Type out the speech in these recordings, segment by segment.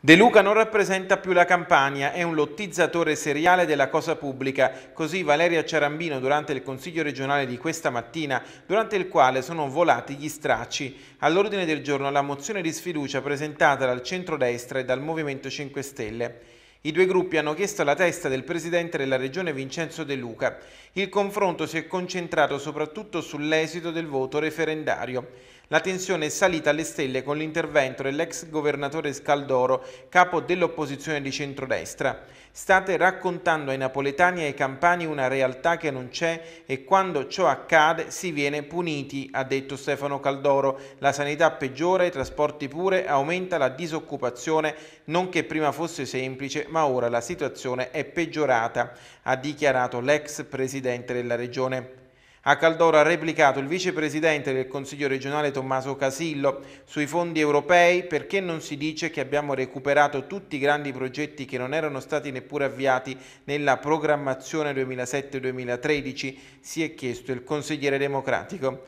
De Luca non rappresenta più la Campania, è un lottizzatore seriale della cosa pubblica, così Valeria Ciarambino durante il Consiglio regionale di questa mattina, durante il quale sono volati gli stracci. All'ordine del giorno la mozione di sfiducia presentata dal centrodestra e dal Movimento 5 Stelle. I due gruppi hanno chiesto la testa del presidente della regione Vincenzo De Luca. Il confronto si è concentrato soprattutto sull'esito del voto referendario. La tensione è salita alle stelle con l'intervento dell'ex governatore Scaldoro, capo dell'opposizione di centrodestra. State raccontando ai napoletani e ai campani una realtà che non c'è e quando ciò accade si viene puniti, ha detto Stefano Caldoro. La sanità peggiora, i trasporti pure, aumenta la disoccupazione, non che prima fosse semplice, ma ora la situazione è peggiorata, ha dichiarato l'ex presidente della regione. A Caldoro ha replicato il vicepresidente del Consiglio regionale Tommaso Casillo sui fondi europei perché non si dice che abbiamo recuperato tutti i grandi progetti che non erano stati neppure avviati nella programmazione 2007-2013, si è chiesto il consigliere democratico.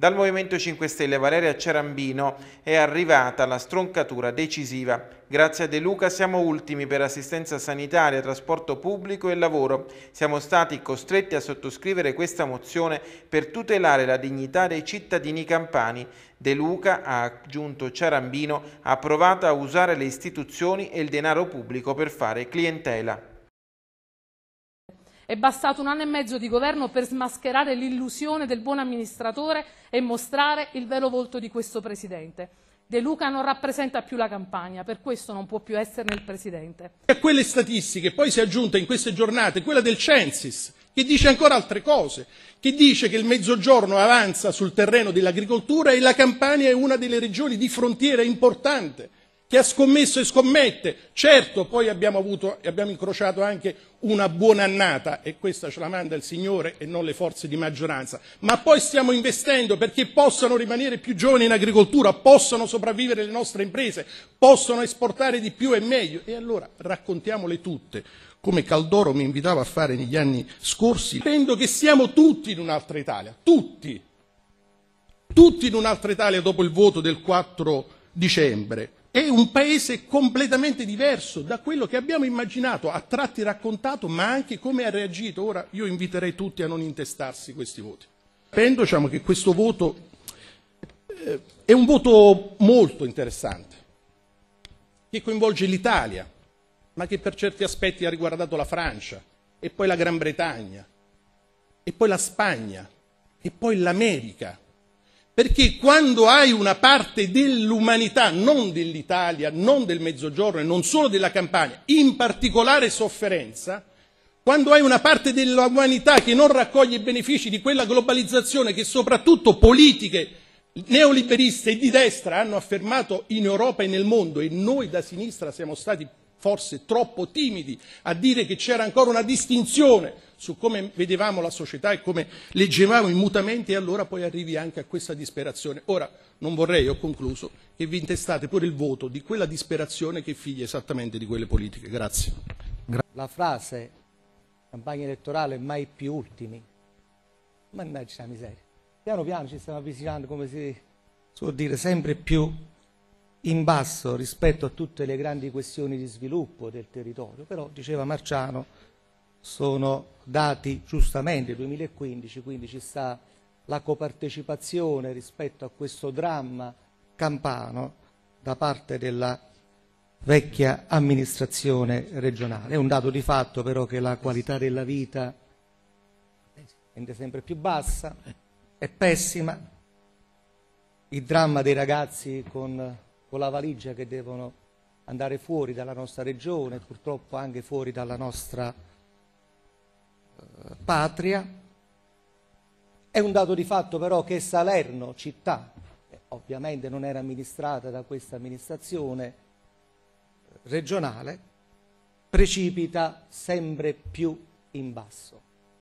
Dal Movimento 5 Stelle Valeria Cerambino è arrivata la stroncatura decisiva. Grazie a De Luca siamo ultimi per assistenza sanitaria, trasporto pubblico e lavoro. Siamo stati costretti a sottoscrivere questa mozione per tutelare la dignità dei cittadini campani. De Luca, ha aggiunto Cerambino, ha provato a usare le istituzioni e il denaro pubblico per fare clientela. È bastato un anno e mezzo di governo per smascherare l'illusione del buon amministratore e mostrare il vero volto di questo Presidente. De Luca non rappresenta più la campagna, per questo non può più esserne il Presidente. A quelle statistiche poi si è aggiunta in queste giornate quella del Censis, che dice ancora altre cose, che dice che il Mezzogiorno avanza sul terreno dell'agricoltura e la Campania è una delle regioni di frontiera importante che ha scommesso e scommette. Certo, poi abbiamo, avuto, e abbiamo incrociato anche una buona annata e questa ce la manda il Signore e non le forze di maggioranza, ma poi stiamo investendo perché possano rimanere più giovani in agricoltura, possano sopravvivere le nostre imprese, possano esportare di più e meglio e allora raccontiamole tutte come Caldoro mi invitava a fare negli anni scorsi, credo che siamo tutti in un'altra Italia, tutti, tutti in un'altra Italia dopo il voto del 4 dicembre è un paese completamente diverso da quello che abbiamo immaginato, a tratti raccontato, ma anche come ha reagito. Ora io inviterei tutti a non intestarsi questi voti. Penso diciamo, che questo voto eh, è un voto molto interessante, che coinvolge l'Italia, ma che per certi aspetti ha riguardato la Francia, e poi la Gran Bretagna, e poi la Spagna, e poi l'America perché quando hai una parte dell'umanità, non dell'Italia, non del Mezzogiorno e non solo della Campania, in particolare sofferenza, quando hai una parte dell'umanità che non raccoglie i benefici di quella globalizzazione che soprattutto politiche neoliberiste e di destra hanno affermato in Europa e nel mondo e noi da sinistra siamo stati forse troppo timidi a dire che c'era ancora una distinzione su come vedevamo la società e come leggevamo i mutamenti e allora poi arrivi anche a questa disperazione. Ora non vorrei, ho concluso, che vi intestate pure il voto di quella disperazione che figlia esattamente di quelle politiche. Grazie. La frase campagna elettorale mai più ultimi, ma immagina la miseria. Piano piano ci stiamo avvicinando, come si suol dire, sempre più in basso rispetto a tutte le grandi questioni di sviluppo del territorio, però diceva Marciano sono dati giustamente 2015, quindi ci sta la copartecipazione rispetto a questo dramma campano da parte della vecchia amministrazione regionale. È un dato di fatto però che la qualità della vita è sempre più bassa, è pessima, il dramma dei ragazzi con con la valigia che devono andare fuori dalla nostra regione, purtroppo anche fuori dalla nostra eh, patria. È un dato di fatto però che Salerno, città, ovviamente non era amministrata da questa amministrazione eh, regionale, precipita sempre più in basso.